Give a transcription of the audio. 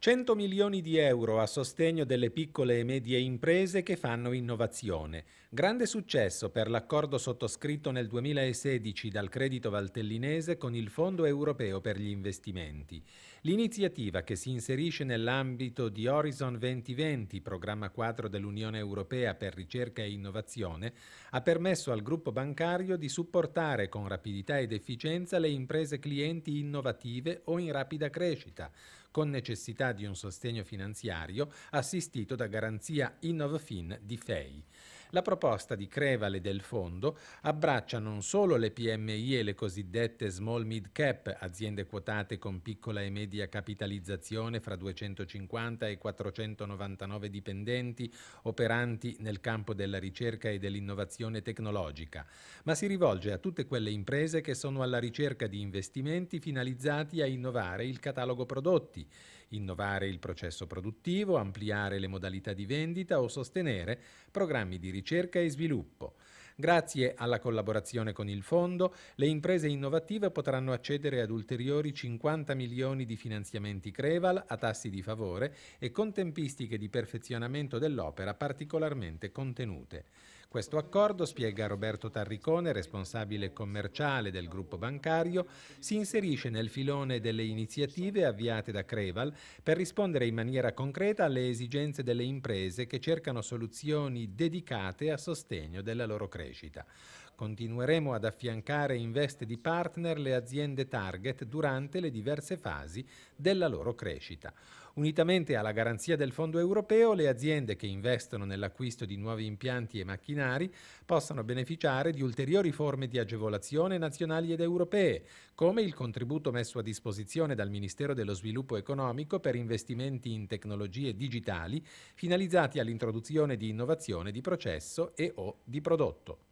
100 milioni di euro a sostegno delle piccole e medie imprese che fanno innovazione. Grande successo per l'accordo sottoscritto nel 2016 dal Credito Valtellinese con il Fondo Europeo per gli investimenti. L'iniziativa che si inserisce nell'ambito di Horizon 2020, programma quadro dell'Unione Europea per ricerca e innovazione, ha permesso al gruppo bancario di supportare con rapidità ed efficienza le imprese clienti innovative o in rapida crescita, con necessità di un sostegno finanziario assistito da garanzia Innovfin di FEI. La proposta di Crevale del fondo abbraccia non solo le PMI e le cosiddette small mid cap, aziende quotate con piccola e media capitalizzazione fra 250 e 499 dipendenti operanti nel campo della ricerca e dell'innovazione tecnologica, ma si rivolge a tutte quelle imprese che sono alla ricerca di investimenti finalizzati a innovare il catalogo prodotti, innovare il processo produttivo, ampliare le modalità di vendita o sostenere programmi di ricerca e sviluppo. Grazie alla collaborazione con il fondo, le imprese innovative potranno accedere ad ulteriori 50 milioni di finanziamenti Creval a tassi di favore e con tempistiche di perfezionamento dell'opera particolarmente contenute. Questo accordo, spiega Roberto Tarricone, responsabile commerciale del gruppo bancario, si inserisce nel filone delle iniziative avviate da Creval per rispondere in maniera concreta alle esigenze delle imprese che cercano soluzioni dedicate a sostegno della loro crescita. Continueremo ad affiancare in veste di partner le aziende target durante le diverse fasi della loro crescita. Unitamente alla garanzia del Fondo europeo, le aziende che investono nell'acquisto di nuovi impianti e macchinari possono beneficiare di ulteriori forme di agevolazione nazionali ed europee, come il contributo messo a disposizione dal Ministero dello Sviluppo Economico per investimenti in tecnologie digitali finalizzati all'introduzione di innovazione di processo e o di prodotto.